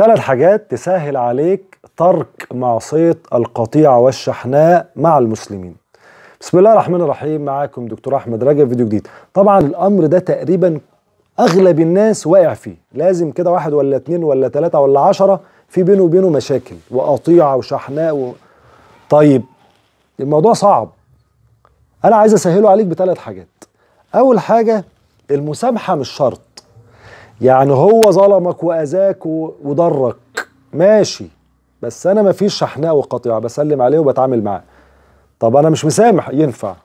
ثلاث حاجات تسهل عليك ترك معصية القطيعة والشحناء مع المسلمين بسم الله الرحمن الرحيم معاكم دكتور أحمد رجب فيديو جديد طبعا الأمر ده تقريبا أغلب الناس واقع فيه لازم كده واحد ولا اتنين ولا تلاتة ولا عشرة في بينه وبينه مشاكل وقطيعة وشحناء و... طيب الموضوع صعب أنا عايز أسهله عليك بثلاث حاجات أول حاجة المسامحة مش شرط يعني هو ظلمك واذاك وضرك ماشي بس انا مفيش شحناء وقطيعه بسلم عليه وبتعامل معاه طب انا مش مسامح ينفع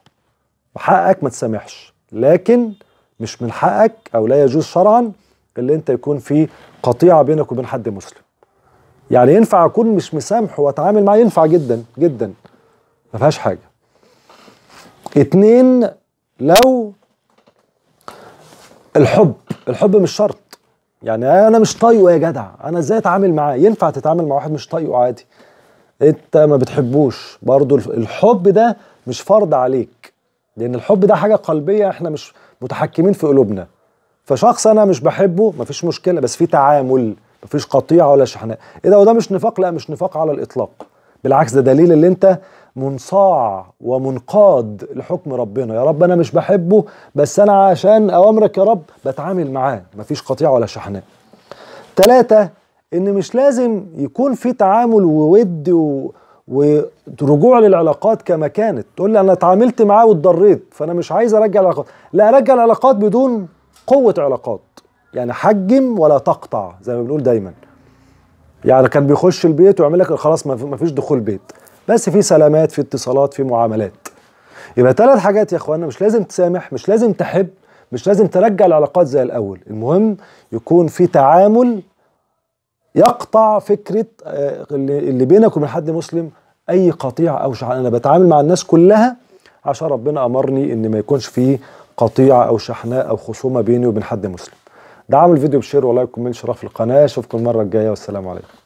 حقك ما تسامحش لكن مش من حقك او لا يجوز شرعا اللي انت يكون في قطيعه بينك وبين حد مسلم يعني ينفع اكون مش مسامحه واتعامل معاه ينفع جدا جدا ما فيهاش حاجه اتنين لو الحب الحب مش شرط يعني انا مش طايقه يا جدع انا ازاي اتعامل معاه ينفع تتعامل مع واحد مش طايقه عادي انت ما بتحبوش برضو الحب ده مش فرض عليك لان الحب ده حاجه قلبيه احنا مش متحكمين في قلوبنا فشخص انا مش بحبه مفيش مشكله بس في تعامل مفيش قطيعه ولا شحناء ايه ده وده مش نفاق لا مش نفاق على الاطلاق بالعكس ده دليل ان انت منصاع ومنقاد لحكم ربنا يا رب انا مش بحبه بس انا عشان اوامرك يا رب بتعامل معاه مفيش قطيع ولا شحناء تلاتة ان مش لازم يكون في تعامل وود و... ورجوع للعلاقات كما كانت تقول لي انا اتعاملت معاه واتضريت فانا مش عايز ارجع العلاقات لا ارجع العلاقات بدون قوه علاقات يعني حجم ولا تقطع زي ما بنقول دايما يعني كان بيخش البيت ويعمل لك خلاص ما فيش دخول بيت بس في سلامات في اتصالات في معاملات يبقى ثلاث حاجات يا اخوانا مش لازم تسامح مش لازم تحب مش لازم ترجع العلاقات زي الاول المهم يكون في تعامل يقطع فكره آه، اللي بينك وبين حد مسلم اي قطيع او شحن انا بتعامل مع الناس كلها عشان ربنا امرني ان ما يكونش في قطيع او شحناء او خصومه بيني وبين حد مسلم دعموا الفيديو بشير ولايك وكومنت شرف القناه اشوفكم المره الجايه والسلام عليكم